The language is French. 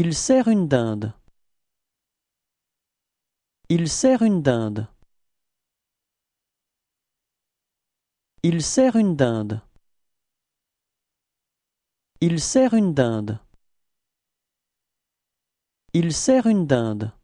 Il sert une dinde. Il sert une dinde. Il sert une dinde. Il sert une dinde. Il sert une dinde.